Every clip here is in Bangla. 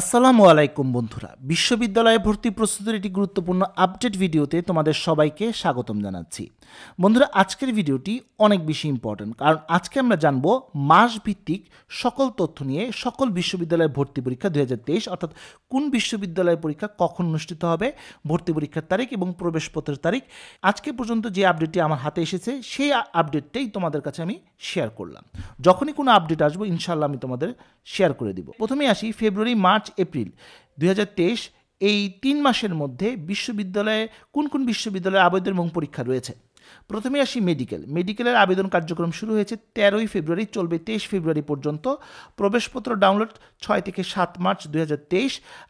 আসসালামু আলাইকুম বন্ধুরা বিশ্ববিদ্যালয়ে ভর্তি প্রস্তুতির একটি গুরুত্বপূর্ণ আপডেট ভিডিওতে তোমাদের সবাইকে স্বাগতম জানাচ্ছি বন্ধুরা আজকের ভিডিওটি অনেক বেশি ইম্পর্ট্যান্ট কারণ আজকে আমরা জানব মাসভিত্তিক সকল তথ্য নিয়ে সকল বিশ্ববিদ্যালয়ে ভর্তি পরীক্ষা দু অর্থাৎ কোন বিশ্ববিদ্যালয়ের পরীক্ষা কখন অনুষ্ঠিত হবে ভর্তি পরীক্ষার তারিখ এবং প্রবেশপত্রের তারিখ আজকে পর্যন্ত যে আপডেটটি আমার হাতে এসেছে সেই আপডেটটাই তোমাদের কাছে আমি শেয়ার করলাম যখনই কোনো আপডেট আসবো ইনশাল্লাহ আমি তোমাদের শেয়ার করে দিব প্রথমেই আসি ফেব্রুয়ারি মার্চ মার্চ এপ্রিল দুই এই তিন মাসের মধ্যে বিশ্ববিদ্যালয়ে কোন কোন বিশ্ববিদ্যালয়ের আবেদন এবং পরীক্ষা রয়েছে প্রথমে আসি মেডিকেল মেডিকেলের আবেদন কার্যক্রম শুরু হয়েছে তেরোই ফেব্রুয়ারি চলবে তেইশ ফেব্রুয়ারি পর্যন্ত প্রবেশপত্র ডাউনলোড ছয় থেকে সাত মার্চ দুই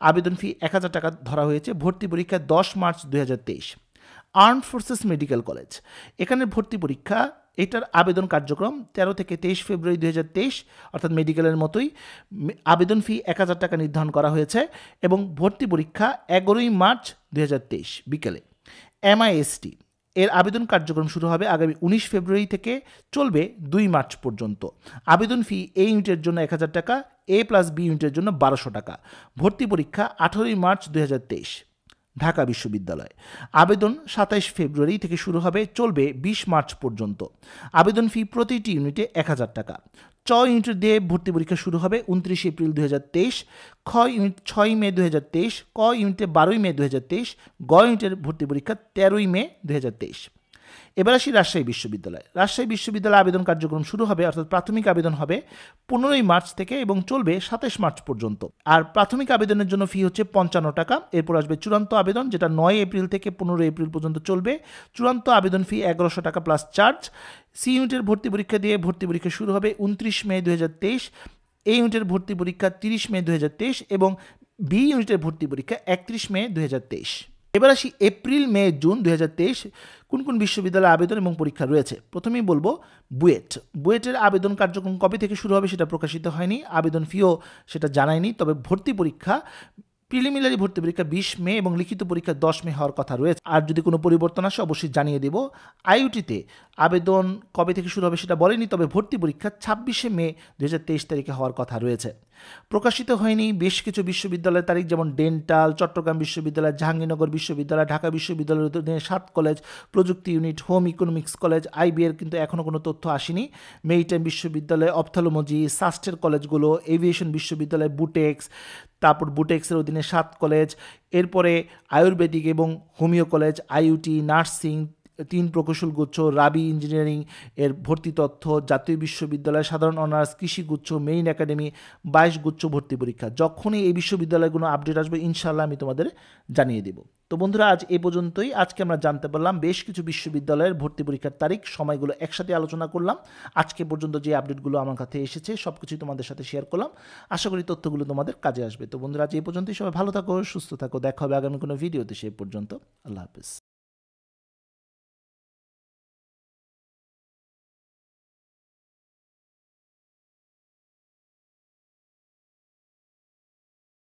আবেদন ফি এক টাকা ধরা হয়েছে ভর্তি পরীক্ষা দশ মার্চ দুই আর্ম ফোর্সেস মেডিকেল কলেজ এখানে ভর্তি পরীক্ষা এটার আবেদন কার্যক্রম ১৩ থেকে তেইশ ফেব্রুয়ারি দু অর্থাৎ মেডিকেলের মতোই আবেদন ফি এক হাজার টাকা নির্ধারণ করা হয়েছে এবং ভর্তি পরীক্ষা এগারোই মার্চ দু বিকেলে এমআইএসটি এর আবেদন কার্যক্রম শুরু হবে আগামী উনিশ ফেব্রুয়ারি থেকে চলবে দুই মার্চ পর্যন্ত আবেদন ফি এ ইউনিটের জন্য এক হাজার টাকা এ প্লাস বি ইউনিটের জন্য বারোশো টাকা ভর্তি পরীক্ষা আঠেরোই মার্চ দু ঢাকা বিশ্ববিদ্যালয় আবেদন সাতাইশ ফেব্রুয়ারি থেকে শুরু হবে চলবে বিশ মার্চ পর্যন্ত আবেদন ফি প্রতিটি ইউনিটে এক হাজার টাকা চ ইউনিট দিয়ে ভর্তি পরীক্ষা শুরু হবে উনত্রিশ এপ্রিল দু হাজার তেইশ খ ইউনিট ছয় মে দু হাজার তেইশ ক ইউনিটে বারোই মে দু হাজার তেইশ গ ইউনিটের ভর্তি পরীক্ষা তেরোই মে দু হাজার তেইশ এবার আসি রাজশাহী বিশ্ববিদ্যালয় রাজশাহী বিশ্ববিদ্যালয়ে আবেদন কার্যক্রম শুরু হবে অর্থাৎ প্রাথমিক আবেদন হবে পনেরোই মার্চ থেকে এবং চলবে সাতাশ মার্চ পর্যন্ত আর প্রাথমিক আবেদনের জন্য ফি হচ্ছে পঞ্চান্ন টাকা এরপর আসবে চূড়ান্ত আবেদন যেটা নয় এপ্রিল থেকে পনেরোই এপ্রিল পর্যন্ত চলবে চূড়ান্ত আবেদন ফি এগারোশো টাকা প্লাস চার্জ সি ইউনিটের ভর্তি পরীক্ষা দিয়ে ভর্তি পরীক্ষা শুরু হবে উনত্রিশ মে দু এই ইউনিটের ভর্তি পরীক্ষা তিরিশ মে দু এবং বি ইউনিটের ভর্তি পরীক্ষা একত্রিশ মে দু এবার আসি এপ্রিল মে জুন দু কোন কোন বিশ্ববিদ্যালয়ে আবেদন এবং পরীক্ষা রয়েছে প্রথমেই বলবো বুয়েট বুয়েটের আবেদন কার্যক্রম কবে থেকে শুরু হবে সেটা প্রকাশিত হয়নি আবেদন ফিও সেটা জানায়নি তবে ভর্তি পরীক্ষা প্রিলিমিনারি ভর্তি পরীক্ষা বিশ মে এবং লিখিত পরীক্ষা দশ মে হওয়ার কথা রয়েছে আর যদি কোনো পরিবর্তন আসে অবশ্যই জানিয়ে দেব আইউটিতে আবেদন কবে থেকে শুরু হবে সেটা বলেনি তবে ভর্তি পরীক্ষা ছাব্বিশে মে দু তারিখে হওয়ার কথা রয়েছে প্রকাশিত হয়নি বেশ কিছু বিশ্ববিদ্যালয়ের তারিখ যেমন ডেন্টাল চট্টগ্রাম বিশ্ববিদ্যালয় জাহাঙ্গীরনগর বিশ্ববিদ্যালয় ঢাকা বিশ্ববিদ্যালয়ের অধীনে সাত কলেজ প্রযুক্তি ইউনিট হোম ইকোনমিক্স কলেজ আইবিএর কিন্তু এখনও কোনো তথ্য আসেনি মেরিটাইম বিশ্ববিদ্যালয় অপথোলমজি সাস্টের কলেজগুলো এভিয়েশন বিশ্ববিদ্যালয় বুটেক্স তারপর বুটেক্সের অধীনে সাত কলেজ এরপরে আয়ুর্বেদিক এবং হোমিও কলেজ আইউটি নার্সিং তিন প্রকৌশল গুচ্ছ রাবি ইঞ্জিনিয়ারিং এর ভর্তি তথ্য জাতীয় বিশ্ববিদ্যালয় সাধারণ অনার্স কৃষি গুচ্ছ মেইন একাডেমি বাইশ গুচ্ছ ভর্তি পরীক্ষা যখনই এই বিশ্ববিদ্যালয়গুলো আপডেট আসবে ইনশাল্লাহ আমি তোমাদের জানিয়ে দেবো তো বন্ধুরা আজ এ পর্যন্তই আজকে আমরা জানতে পারলাম বেশ কিছু বিশ্ববিদ্যালয়ের ভর্তি পরীক্ষার তারিখ সময়গুলো একসাথে আলোচনা করলাম আজকে পর্যন্ত যে আপডেটগুলো আমার কাছে এসেছে সব কিছুই তোমাদের সাথে শেয়ার করলাম আশা করি তথ্যগুলো তোমাদের কাজে আসবে তো বন্ধুরা আজ এ পর্যন্তই সবাই ভালো থাকো সুস্থ থাকো দেখা হবে আগামী কোনো ভিডিওতে সেই পর্যন্ত আল্লাহ হাফিজ